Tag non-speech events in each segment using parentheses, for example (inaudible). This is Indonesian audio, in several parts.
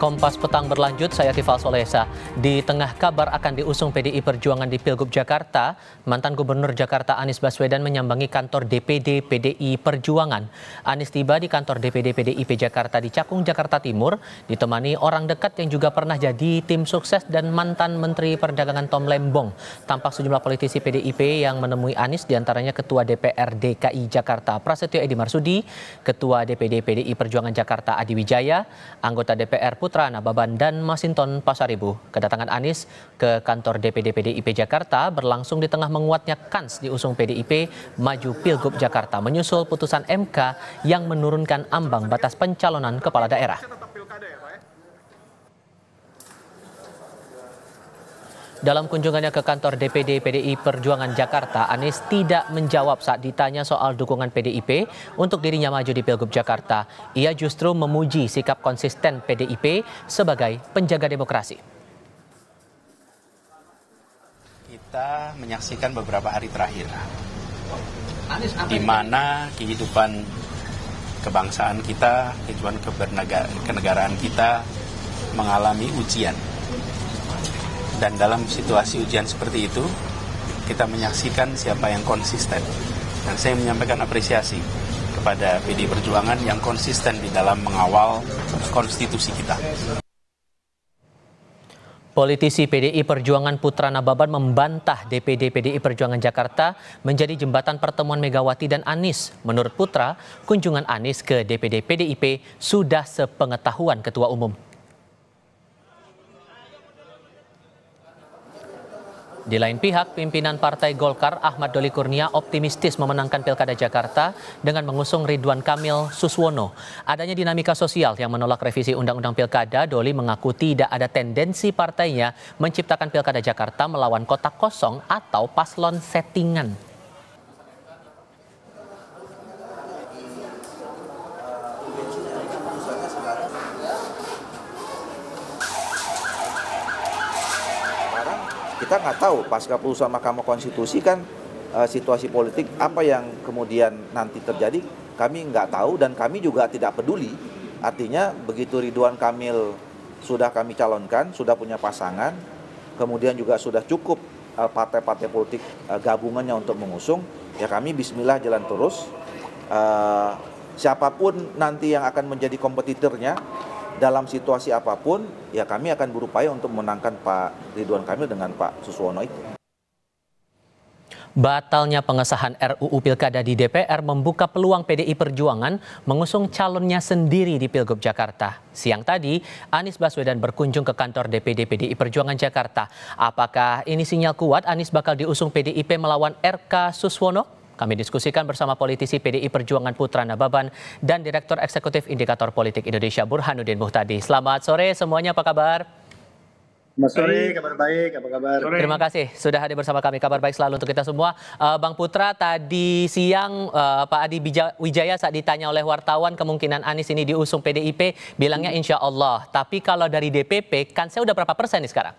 Kompas Petang berlanjut, saya Tifal Solesa. Di tengah kabar akan diusung PDI Perjuangan di Pilgub Jakarta, mantan Gubernur Jakarta Anies Baswedan menyambangi kantor DPD PDI Perjuangan. Anies tiba di kantor DPD PDIP Jakarta di Cakung, Jakarta Timur, ditemani orang dekat yang juga pernah jadi tim sukses dan mantan Menteri Perdagangan Tom Lembong. Tampak sejumlah politisi PDIP yang menemui Anies, diantaranya Ketua DPR DKI Jakarta Prasetyo Edi Marsudi, Ketua DPD PDI Perjuangan Jakarta Adi Wijaya, anggota DPR Putri Putra Nababan dan Masinton Pasaribu. Kedatangan Anies ke kantor DPD PDIP Jakarta berlangsung di tengah menguatnya kans diusung PDIP maju Pilgub Jakarta menyusul putusan MK yang menurunkan ambang batas pencalonan kepala daerah. Dalam kunjungannya ke kantor DPD PDI Perjuangan Jakarta, Anies tidak menjawab saat ditanya soal dukungan PDIP untuk dirinya maju di Pilgub Jakarta. Ia justru memuji sikap konsisten PDIP sebagai penjaga demokrasi. Kita menyaksikan beberapa hari terakhir di mana kehidupan kebangsaan kita, kehidupan kenegaraan kita mengalami ujian dan dalam situasi ujian seperti itu, kita menyaksikan siapa yang konsisten. Dan saya menyampaikan apresiasi kepada PD Perjuangan yang konsisten di dalam mengawal konstitusi kita. Politisi PDI Perjuangan Putra Nababan membantah DPD PDI Perjuangan Jakarta menjadi jembatan pertemuan Megawati dan Anies. Menurut Putra, kunjungan Anies ke DPD PDIP sudah sepengetahuan Ketua Umum. Di lain pihak, pimpinan Partai Golkar Ahmad Doli Kurnia optimistis memenangkan Pilkada Jakarta dengan mengusung Ridwan Kamil Suswono. Adanya dinamika sosial yang menolak revisi Undang-Undang Pilkada, Doli mengaku tidak ada tendensi partainya menciptakan Pilkada Jakarta melawan kota kosong atau paslon settingan. kita nggak tahu pasca putusan Mahkamah Konstitusi kan uh, situasi politik apa yang kemudian nanti terjadi kami nggak tahu dan kami juga tidak peduli. Artinya begitu Ridwan Kamil sudah kami calonkan, sudah punya pasangan, kemudian juga sudah cukup eh, partai-partai uh, politik uh, gabungannya untuk mengusung, ya kami Bismillah jalan terus. Uh, siapapun nanti yang akan menjadi kompetitornya, dalam situasi apapun ya kami akan berupaya untuk menangkan Pak Ridwan Kamil dengan Pak Suswono itu. Batalnya pengesahan RUU Pilkada di DPR membuka peluang PDI Perjuangan mengusung calonnya sendiri di Pilgub Jakarta. Siang tadi, Anies Baswedan berkunjung ke kantor DPD PDI Perjuangan Jakarta. Apakah ini sinyal kuat Anies bakal diusung PDIP melawan RK Suswono? Kami diskusikan bersama politisi PDI Perjuangan Putra Nababan dan Direktur Eksekutif Indikator Politik Indonesia Burhanuddin Muhtadi. Selamat sore semuanya, apa kabar? Mas Sore, kabar baik, apa kabar? Sorry. Terima kasih sudah hadir bersama kami. Kabar baik selalu untuk kita semua. Uh, Bang Putra, tadi siang uh, Pak Adi Wijaya saat ditanya oleh wartawan kemungkinan Anies ini diusung PDIP, bilangnya insya Allah. Tapi kalau dari DPP, kan saya udah berapa persen nih sekarang?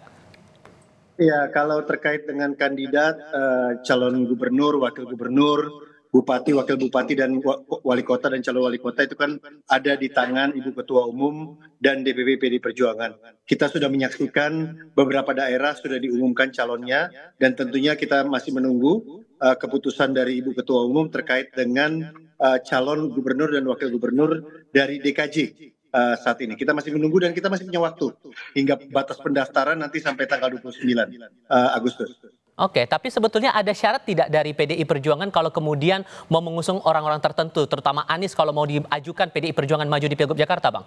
Ya, kalau terkait dengan kandidat uh, calon gubernur, wakil gubernur, bupati, wakil bupati dan wali kota dan calon wali kota itu kan ada di tangan Ibu Ketua Umum dan DPP PD Perjuangan. Kita sudah menyaksikan beberapa daerah sudah diumumkan calonnya dan tentunya kita masih menunggu uh, keputusan dari Ibu Ketua Umum terkait dengan uh, calon gubernur dan wakil gubernur dari DKJ uh, saat ini. Kita masih menunggu dan kita masih punya waktu hingga batas pendaftaran nanti sampai tanggal 29 uh, eh, Agustus. Oke, tapi sebetulnya ada syarat tidak dari PDI Perjuangan kalau kemudian mau mengusung orang-orang tertentu, terutama Anies kalau mau diajukan PDI Perjuangan maju di Pilgub Jakarta, Bang?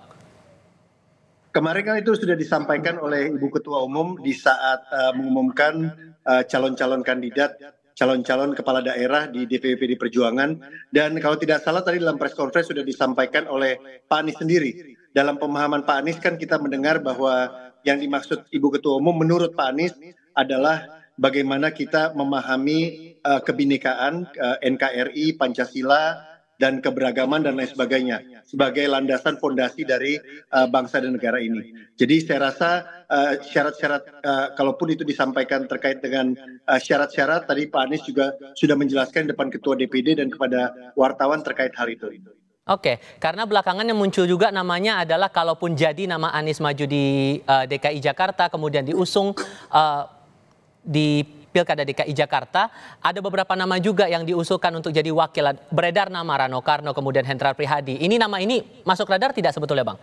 Kemarin kan itu sudah disampaikan oleh Ibu Ketua Umum di saat uh, mengumumkan calon-calon uh, calon -calon kandidat calon-calon kepala daerah di DPP di Perjuangan. Dan kalau tidak salah tadi dalam press conference sudah disampaikan oleh Pak Anies sendiri. Dalam pemahaman Pak Anies kan kita mendengar bahwa yang dimaksud Ibu Ketua Umum menurut Pak Anies adalah bagaimana kita memahami uh, kebinekaan uh, eh, NKRI, Pancasila, dan keberagaman dan lain sebagainya sebagai landasan fondasi dari uh, bangsa dan negara ini. Jadi saya rasa eh, syarat-syarat uh, uh, kalaupun itu disampaikan terkait dengan syarat-syarat uh, tadi Pak Anies juga sudah menjelaskan di depan ketua DPD dan kepada wartawan terkait hal itu. Oke, karena belakangan yang muncul juga namanya adalah kalaupun jadi nama Anies maju di uh, DKI Jakarta kemudian diusung uh, di Pilkada DKI Jakarta, ada beberapa nama juga yang diusulkan untuk jadi wakil. Beredar nama Rano Karno, kemudian Hendra Prihadi. Ini nama ini masuk radar tidak sebetulnya Bang?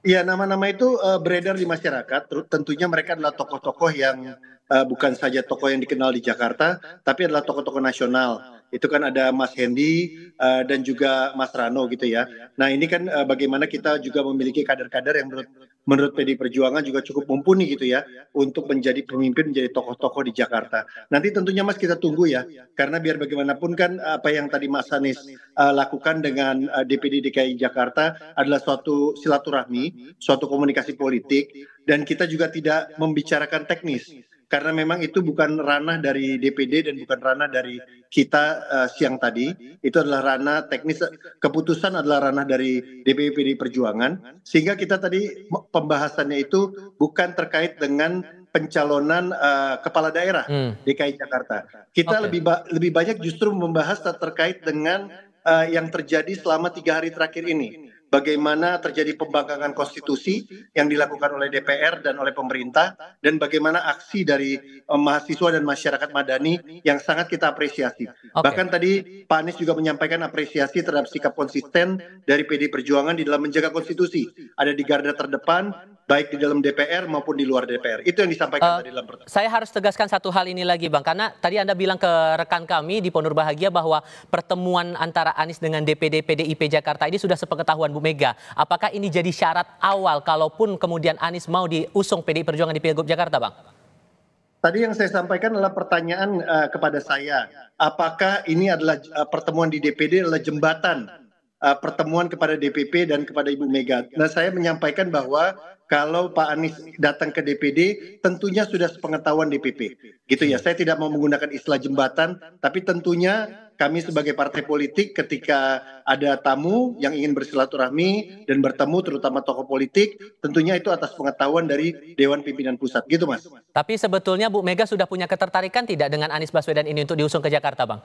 Iya, nama-nama itu uh, beredar di masyarakat. Tentunya mereka adalah tokoh-tokoh yang uh, bukan saja tokoh yang dikenal di Jakarta, tapi adalah tokoh-tokoh nasional itu kan ada Mas Hendy uh, eh, dan juga Mas Rano gitu ya. Nah ini kan uh, bagaimana kita juga memiliki kader-kader yang menurut menurut PD Perjuangan juga cukup mumpuni gitu ya untuk menjadi pemimpin menjadi tokoh-tokoh di Jakarta. Nanti tentunya Mas kita tunggu ya karena biar bagaimanapun kan apa yang tadi Mas Anies uh, lakukan dengan uh, DPD DKI Jakarta adalah suatu silaturahmi, suatu komunikasi politik dan kita juga tidak membicarakan teknis karena memang itu bukan ranah dari DPD dan bukan ranah dari kita uh, siang tadi. Itu adalah ranah teknis keputusan adalah ranah dari DPP PD Perjuangan sehingga kita tadi pembahasannya itu bukan terkait dengan pencalonan uh, kepala daerah hmm. DKI Jakarta. Kita okay. lebih ba lebih banyak justru membahas terkait dengan uh, yang terjadi selama tiga hari terakhir ini bagaimana terjadi pembangkangan konstitusi yang dilakukan oleh DPR dan oleh pemerintah dan bagaimana aksi dari eh, mahasiswa dan masyarakat Madani yang sangat kita apresiasi. Okay. Bahkan tadi Pak Anies juga menyampaikan apresiasi terhadap sikap konsisten dari PD Perjuangan di dalam menjaga konstitusi. Ada di garda terdepan baik di dalam DPR maupun di luar DPR. Itu yang disampaikan uh, tadi dalam pertemuan. Saya harus tegaskan satu hal ini lagi Bang, karena tadi Anda bilang ke rekan kami di Ponur Bahagia bahwa pertemuan antara Anies dengan DPD PDIP Jakarta ini sudah sepengetahuan Bu Mega. Apakah ini jadi syarat awal kalaupun kemudian Anies mau diusung PDI Perjuangan di Pilgub Jakarta Bang? Tadi yang saya sampaikan adalah pertanyaan uh, kepada saya, apakah ini adalah uh, pertemuan di DPD adalah jembatan uh, pertemuan kepada DPP dan kepada Ibu Mega. Nah, saya menyampaikan bahwa kalau Pak Anies datang ke DPD, tentunya sudah sepengetahuan DPP. Gitu ya. Saya tidak mau menggunakan istilah jembatan, tapi tentunya kami sebagai partai politik ketika ada tamu yang ingin bersilaturahmi dan bertemu terutama tokoh politik, tentunya itu atas pengetahuan dari Dewan Pimpinan Pusat. Gitu, Mas. Tapi sebetulnya Bu Mega sudah punya ketertarikan tidak dengan Anies Baswedan ini untuk diusung ke Jakarta, Bang?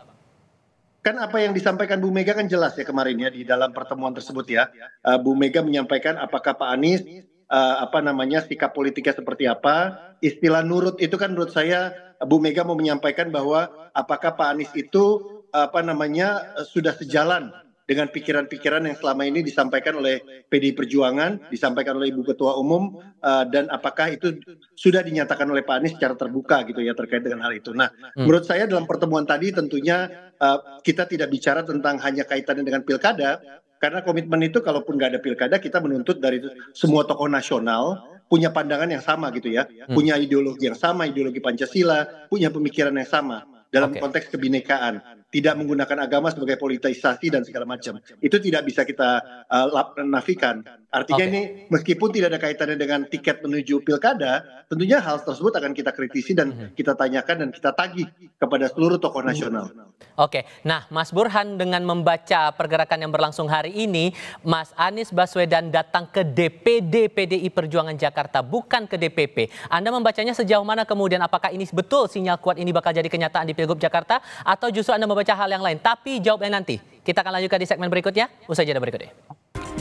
kan apa yang disampaikan Bu Mega kan jelas ya kemarin ya di dalam pertemuan tersebut ya. Eh, Bu Mega menyampaikan apakah Pak Anies uh, apa namanya sikap politiknya seperti apa. Istilah nurut itu kan menurut saya Bu Mega mau menyampaikan bahwa apakah Pak Anies itu apa namanya eh, sudah sejalan dengan pikiran-pikiran yang selama ini disampaikan oleh PDI Perjuangan, disampaikan oleh Ibu Ketua Umum, uh, dan apakah itu sudah dinyatakan oleh Pak Anies secara terbuka gitu ya terkait dengan hal itu. Nah, hmm. menurut saya dalam pertemuan tadi tentunya uh, kita tidak bicara tentang hanya kaitannya dengan pilkada, karena komitmen itu kalaupun nggak ada pilkada kita menuntut dari semua tokoh nasional punya pandangan yang sama gitu ya, hmm. punya ideologi yang sama, ideologi Pancasila, punya pemikiran yang sama dalam okay. konteks kebinekaan tidak menggunakan agama sebagai politisasi dan segala macam. Itu tidak bisa kita uh, nafikan. Artinya okay. ini meskipun tidak ada kaitannya dengan tiket menuju pilkada, tentunya hal tersebut akan kita kritisi dan mhm. kita tanyakan dan kita tagih kepada seluruh tokoh nasional. Oke, okay. nah Mas Burhan dengan membaca pergerakan yang berlangsung hari ini, Mas Anies Baswedan datang ke DPD PDI Perjuangan Jakarta, bukan ke DPP. Anda membacanya sejauh mana kemudian apakah ini betul sinyal kuat ini bakal jadi kenyataan di Pilgub Jakarta atau justru Anda baca hal yang lain. Tapi jawabnya nanti. Kita akan lanjutkan di segmen berikutnya. Usai jeda berikutnya.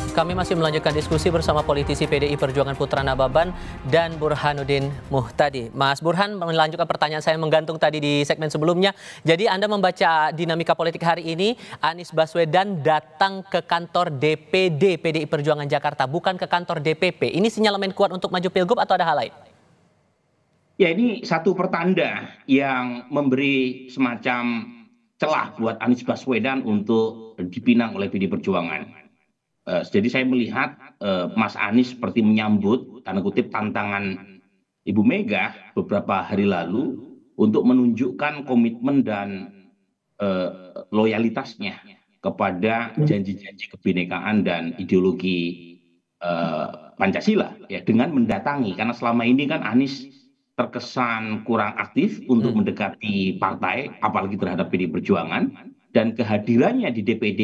Kami masih melanjutkan diskusi bersama politisi PDI Perjuangan Putra Nababan dan Burhanuddin Muhtadi. Mas Burhan melanjutkan pertanyaan saya menggantung tadi di segmen sebelumnya. Jadi Anda membaca dinamika politik hari ini, Anies Baswedan datang ke kantor DPD PDI Perjuangan Jakarta, bukan ke kantor DPP. Ini sinyalemen kuat untuk maju Pilgub atau ada hal lain? Ya ini satu pertanda yang memberi semacam celah buat Anies Baswedan untuk dipinang oleh PD Perjuangan. Uh, jadi saya melihat uh, Mas Anies seperti menyambut tanda kutip tantangan Ibu Mega beberapa hari lalu untuk menunjukkan komitmen dan uh, loyalitasnya kepada janji-janji kebinekaan dan ideologi uh, Pancasila ya dengan mendatangi karena selama ini kan Anies terkesan kurang aktif untuk mendekati partai apalagi terhadap pd perjuangan dan kehadirannya di dpd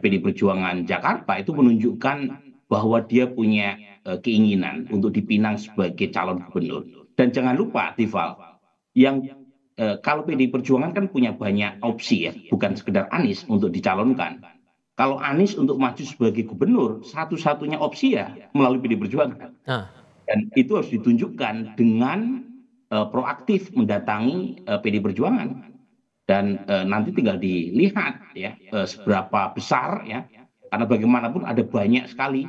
pd eh, perjuangan jakarta itu menunjukkan bahwa dia punya eh, keinginan untuk dipinang sebagai calon gubernur dan jangan lupa Tifal yang eh, kalau pd perjuangan kan punya banyak opsi ya bukan sekedar anies untuk dicalonkan kalau Anies untuk maju sebagai gubernur, satu-satunya opsi ya melalui PD Perjuangan. Nah dan itu harus ditunjukkan dengan eh, proaktif mendatangi eh, pd perjuangan dan eh, nanti tinggal dilihat ya seberapa besar ya karena bagaimanapun ada banyak sekali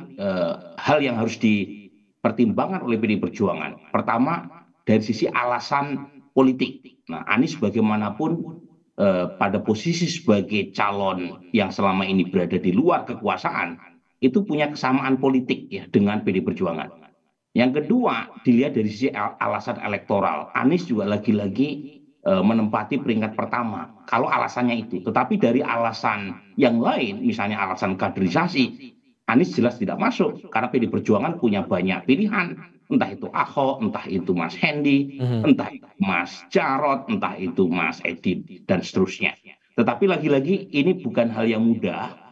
hal yang harus dipertimbangkan oleh pd perjuangan pertama dari sisi alasan politik nah anies bagaimanapun pada posisi sebagai calon yang selama ini berada di luar kekuasaan itu punya kesamaan politik ya dengan pd perjuangan yang kedua, dilihat dari sisi alasan elektoral. Anies juga lagi-lagi e, menempati peringkat pertama kalau alasannya itu. Tetapi dari alasan yang lain, misalnya alasan kaderisasi, Anies jelas tidak masuk karena PD Perjuangan punya banyak pilihan. Entah itu Ahok, entah itu Mas Hendy, mm entah itu Mas Jarot, entah itu Mas Edi dan seterusnya. Tetapi lagi-lagi ini bukan hal yang mudah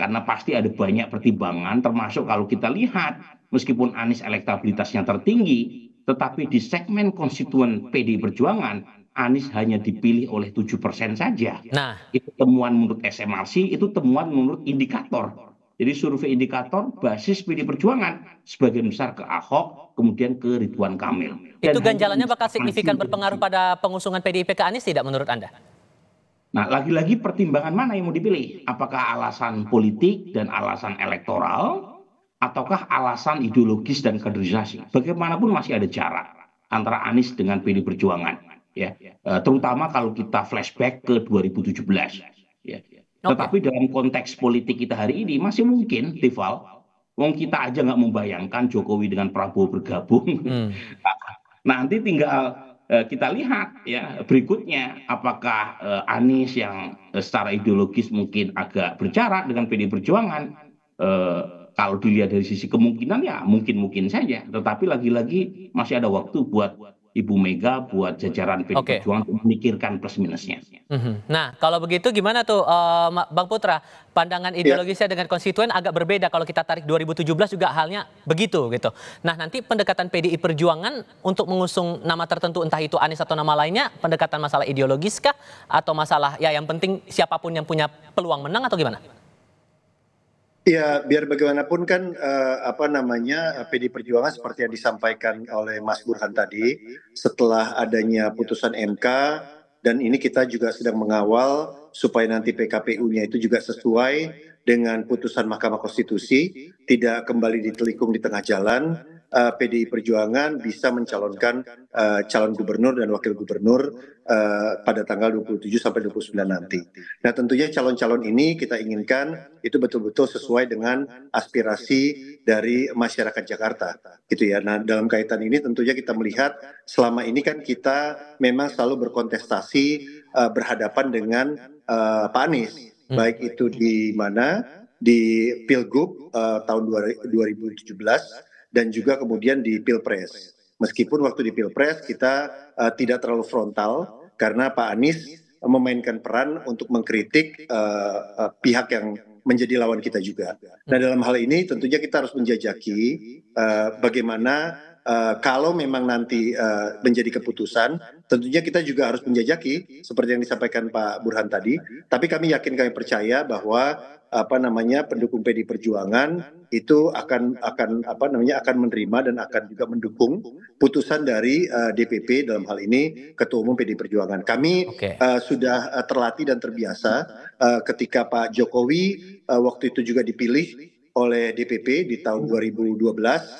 karena pasti ada banyak pertimbangan termasuk kalau kita lihat meskipun Anies elektabilitasnya tertinggi tetapi di segmen konstituen PD Perjuangan Anies hanya dipilih oleh 7% saja. Nah, itu temuan menurut SMRC, itu temuan menurut indikator. Jadi survei indikator basis PD Perjuangan sebagian besar ke Ahok, kemudian ke Ridwan Kamil. Dan itu ganjalannya bakal signifikan berpengaruh pada pengusungan PDIP ke Anies tidak menurut Anda? nah lagi lagi pertimbangan mana yang mau dipilih apakah alasan politik dan alasan elektoral ataukah alasan ideologis dan kaderisasi bagaimanapun masih ada jarak antara Anies dengan PD Perjuangan ya eh, terutama kalau kita flashback ke 2017 ya tetapi dalam konteks politik kita hari ini masih mungkin Tifal. wong kita aja nggak membayangkan Jokowi dengan Prabowo bergabung hmm. (laughs) Nah, nanti tinggal Eh, kita lihat ya berikutnya apakah eh, Anies yang eh, secara ideologis mungkin agak berjarak dengan PD Perjuangan kalau dilihat dari sisi kemungkinan ya mungkin-mungkin saja tetapi lagi-lagi masih ada waktu buat Ibu Mega buat jajaran PD okay. Perjuangan untuk memikirkan plus minusnya. Mhm. Nah, kalau begitu gimana tuh uh, Bang Putra? Pandangan ya. ideologisnya yeah. dengan konstituen agak berbeda kalau kita tarik 2017 juga halnya begitu gitu. Nah, nanti pendekatan PDI Perjuangan untuk mengusung nama tertentu entah itu Anies atau nama lainnya, pendekatan masalah ideologis kah atau masalah ya yang penting siapapun yang punya peluang menang atau gimana? Ya, biar bagaimanapun kan uh, apa namanya eh, PD Perjuangan seperti yang disampaikan oleh Mas Burhan tadi, setelah adanya putusan MK dan ini kita juga sedang mengawal supaya nanti PKPU-nya itu juga sesuai dengan putusan Mahkamah Konstitusi, tidak kembali ditelikung di tengah jalan uh, eh, PDI Perjuangan bisa mencalonkan uh, calon gubernur dan wakil gubernur uh, pada tanggal 27 sampai 29 nanti. Nah, tentunya calon-calon ini kita inginkan itu betul-betul sesuai dengan aspirasi dari masyarakat Jakarta. Gitu ya. Nah, dalam kaitan ini tentunya kita melihat selama ini kan kita memang selalu berkontestasi uh, berhadapan dengan uh, Pak Anies, hmm. baik itu di mana di Pilgub uh, tahun 2017 dan juga kemudian di pilpres. Meskipun waktu di pilpres kita uh, tidak terlalu frontal karena Pak Anies memainkan peran untuk mengkritik uh, uh, pihak yang menjadi lawan kita juga. Nah dalam hal ini tentunya kita harus menjajaki uh, bagaimana Eh, kalau memang nanti uh, menjadi keputusan, tentunya kita juga harus menjajaki seperti yang disampaikan Pak Burhan tadi. Tapi kami yakin kami percaya bahwa apa namanya pendukung PD Perjuangan itu akan akan apa namanya akan menerima dan akan juga mendukung putusan dari uh, eh, DPP dalam hal ini Ketua Umum PD Perjuangan. Kami okay. uh, sudah uh, terlatih dan terbiasa uh, ketika Pak Jokowi uh, waktu itu juga dipilih oleh DPP di tahun 2012 hmm.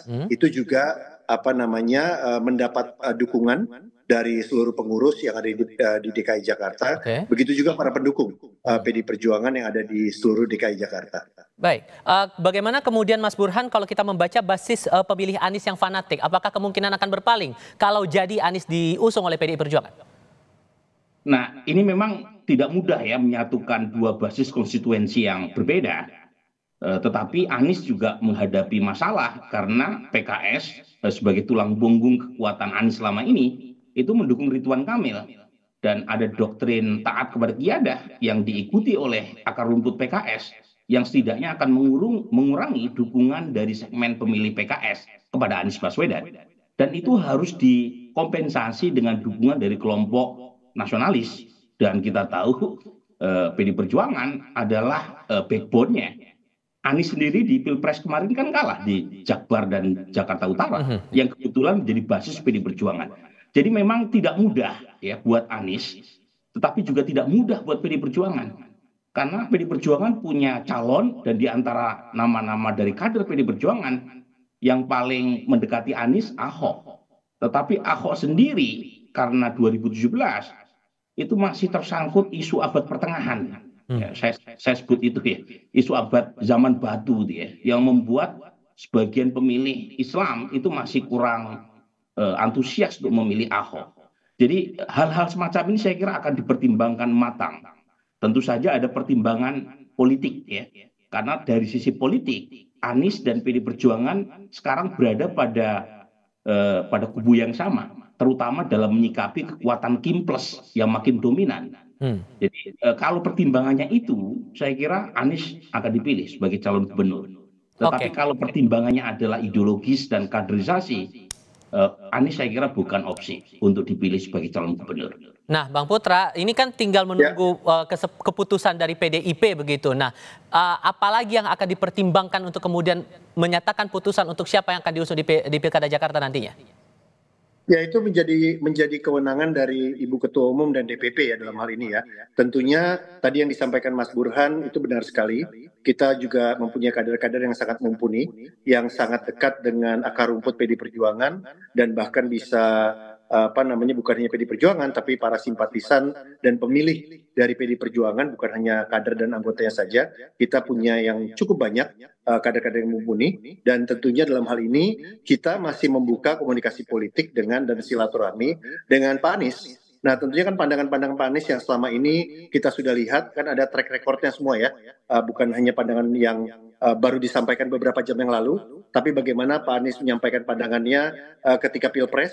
hmm. itu juga apa namanya uh, mendapat uh, dukungan dari seluruh pengurus yang ada di, uh, di DKI Jakarta. Okay. Begitu juga para pendukung uh, PD Perjuangan yang ada di seluruh DKI Jakarta. Baik, uh, bagaimana kemudian Mas Burhan kalau kita membaca basis uh, pemilih Anies yang fanatik, apakah kemungkinan akan berpaling kalau jadi Anies diusung oleh PDI Perjuangan? Nah, ini memang tidak mudah ya menyatukan dua basis konstituensi yang berbeda. Eh, tetapi Anies juga menghadapi masalah karena PKS eh, sebagai tulang punggung kekuatan Anies selama ini itu mendukung Ridwan Kamil dan ada doktrin taat kepada kiadah yang diikuti oleh akar rumput PKS yang setidaknya akan mengurung, mengurangi dukungan dari segmen pemilih PKS kepada Anies Baswedan dan itu harus dikompensasi dengan dukungan dari kelompok nasionalis dan kita tahu eh, PD Perjuangan adalah eh, backbone-nya Anies sendiri di Pilpres kemarin kan kalah di Jakbar dan Jakarta Utara mhm. yang kebetulan menjadi basis PD Perjuangan. Jadi memang tidak mudah ya buat Anies, tetapi juga tidak mudah buat PD Perjuangan. Karena PD Perjuangan punya calon dan di antara nama-nama dari kader PD Perjuangan yang paling mendekati Anies Ahok. Tetapi Ahok sendiri karena 2017 itu masih tersangkut isu abad pertengahan Ya, hmm. saya, sebut itu ya, isu abad zaman batu itu ya, yang membuat sebagian pemilih Islam itu masih kurang uh, antusias untuk memilih Ahok. Jadi hal-hal semacam ini saya kira akan dipertimbangkan matang. Tentu saja ada pertimbangan politik ya, karena dari sisi politik Anies dan PD Perjuangan sekarang berada pada uh, pada kubu yang sama, terutama dalam menyikapi kekuatan Kim yang makin dominan Hmm. jadi eh, kalau pertimbangannya itu saya kira anies akan dipilih sebagai calon gubernur tetapi kalau pertimbangannya adalah ideologis dan kaderisasi uh, Anies saya kira bukan opsi untuk dipilih sebagai calon gubernur. Nah, Bang Putra, ini kan tinggal menunggu ya. uh, keputusan dari PDIP begitu. Nah, uh, apalagi yang akan dipertimbangkan untuk kemudian menyatakan putusan untuk siapa yang akan diusung di, di Pilkada Jakarta nantinya? Ya itu menjadi menjadi kewenangan dari Ibu Ketua Umum dan DPP ya dalam hal ini ya. Tentunya tadi yang disampaikan Mas Burhan itu benar sekali. Kita juga mempunyai kader-kader yang sangat mumpuni, yang sangat dekat dengan akar rumput PD Perjuangan dan bahkan bisa apa namanya bukan hanya PD Perjuangan tapi para simpatisan dan pemilih dari PD Perjuangan bukan hanya kader dan anggotanya saja kita punya yang cukup banyak eh, kader-kader uh, yang mumpuni dan tentunya dalam hal ini kita masih membuka komunikasi politik dengan dan silaturahmi dengan Pak Anies Nah, tentunya kan pandangan-pandangan Pak Anies yang selama ini kita sudah lihat kan ada track recordnya semua ya, uh, bukan hanya pandangan yang uh, baru disampaikan beberapa jam yang lalu, tapi bagaimana Pak Anies menyampaikan pandangannya uh, ketika pilpres,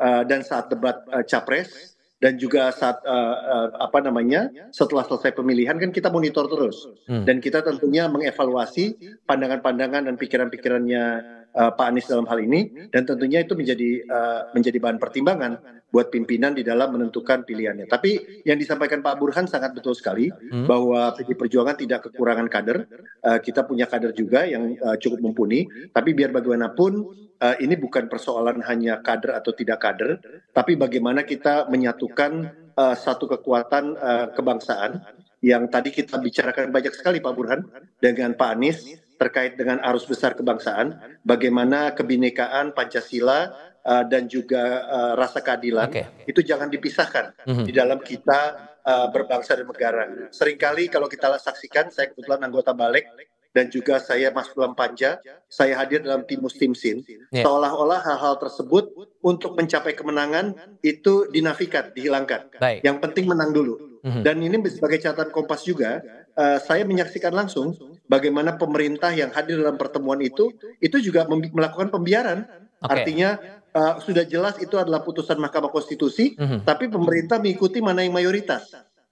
Eh, dan saat debat uh, capres dan juga saat uh, uh, apa namanya setelah selesai pemilihan kan kita monitor terus hmm. dan kita tentunya mengevaluasi pandangan-pandangan dan pikiran-pikirannya uh, Pak Anies dalam hal ini dan tentunya itu menjadi uh, menjadi bahan pertimbangan buat pimpinan di dalam menentukan pilihannya. Tapi yang disampaikan Pak Burhan sangat betul sekali hmm. bahwa PD Perjuangan tidak kekurangan kader. Uh, kita punya kader juga yang uh, cukup mumpuni. Tapi biar bagaimanapun Eh, ini bukan persoalan hanya kader atau tidak kader, tapi bagaimana kita menyatukan uh, satu kekuatan uh, kebangsaan yang tadi kita bicarakan banyak sekali Pak Burhan dengan Pak Anies terkait dengan arus besar kebangsaan, bagaimana kebinekaan Pancasila uh, dan juga uh, rasa keadilan okay. itu jangan dipisahkan mm -hmm. di dalam kita uh, berbangsa dan negara. Seringkali kalau kita saksikan, saya kebetulan anggota balik dan juga saya Mas Pulang Panja, saya hadir dalam timus tim sin. Yeah. Seolah-olah hal-hal tersebut untuk mencapai kemenangan itu dinafikan, dihilangkan. Baik. Yang penting menang dulu. Mm -hmm. Dan ini sebagai catatan Kompas juga, uh, saya menyaksikan langsung bagaimana pemerintah yang hadir dalam pertemuan itu itu juga melakukan pembiaran. Okay. Artinya uh, sudah jelas itu adalah putusan Mahkamah Konstitusi, mm -hmm. tapi pemerintah mengikuti mana yang mayoritas.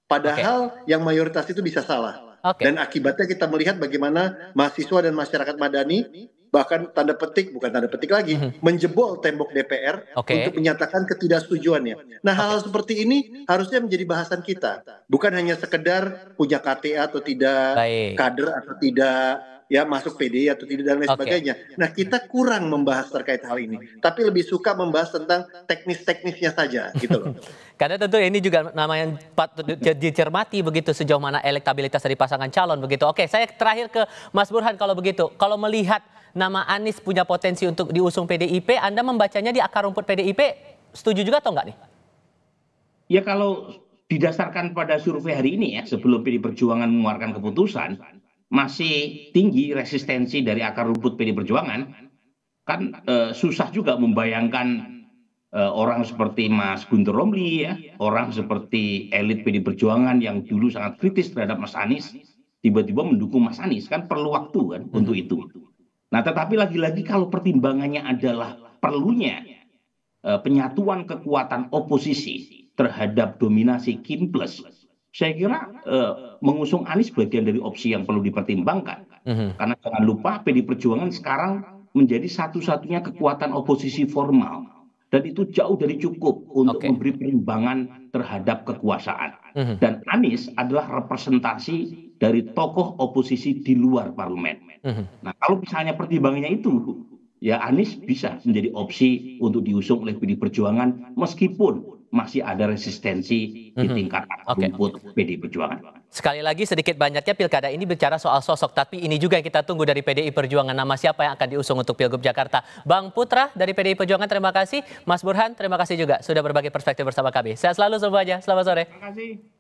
Padahal okay. yang mayoritas itu bisa salah. Okay. Dan akibatnya kita melihat bagaimana mahasiswa dan masyarakat Madani bahkan tanda petik bukan tanda petik lagi hmm. menjebol tembok DPR okay. untuk menyatakan ketidaksetujuannya. Nah, hal-hal okay. seperti ini harusnya menjadi bahasan kita, bukan hanya sekedar punya KTA atau tidak, Baik. kader atau tidak, ya masuk PD atau tidak dan lain okay. sebagainya. Nah, kita kurang membahas terkait hal ini, tapi lebih suka membahas tentang teknis-teknisnya saja gitu loh. (laughs) Karena tentu ini juga nama yang patut dicermati begitu sejauh mana elektabilitas dari pasangan calon begitu. Oke, saya terakhir ke Mas Burhan kalau begitu. Kalau melihat nama Anies punya potensi untuk diusung PDIP, Anda membacanya di akar rumput PDIP, setuju juga atau enggak nih? Ya kalau didasarkan pada survei hari ini ya, sebelum PD Perjuangan mengeluarkan keputusan, masih tinggi resistensi dari akar rumput PD Perjuangan, kan eh, susah juga membayangkan eh, orang seperti Mas Guntur Romli ya, orang seperti elit PD Perjuangan yang dulu sangat kritis terhadap Mas Anies, tiba-tiba mendukung Mas Anies kan perlu waktu kan untuk hmm. itu. Nah, tetapi lagi-lagi kalau pertimbangannya adalah perlunya eh, penyatuan kekuatan oposisi terhadap dominasi Kim Plus, saya kira eh, mengusung Anies bagian dari opsi yang perlu dipertimbangkan. Mhm. Karena jangan lupa PD Perjuangan sekarang menjadi satu-satunya kekuatan oposisi formal dan itu jauh dari cukup untuk okay. memberi perimbangan terhadap kekuasaan. Mm -hmm. Dan Anies adalah representasi dari tokoh oposisi di luar parlemen. Mm -hmm. Nah, kalau misalnya pertimbangannya itu, ya Anies bisa menjadi opsi untuk diusung oleh PD Perjuangan meskipun masih ada resistensi di mhm. tingkat akar rumput PDI Perjuangan. Sekali lagi sedikit banyaknya pilkada ini bicara soal sosok, tapi ini juga yang kita tunggu dari PDI Perjuangan. Nama siapa yang akan diusung untuk Pilgub Jakarta? Bang Putra dari PDI Perjuangan, terima kasih. Mas Burhan, terima kasih juga sudah berbagi perspektif bersama kami. Sehat selalu semuanya, selamat sore. Terima kasih.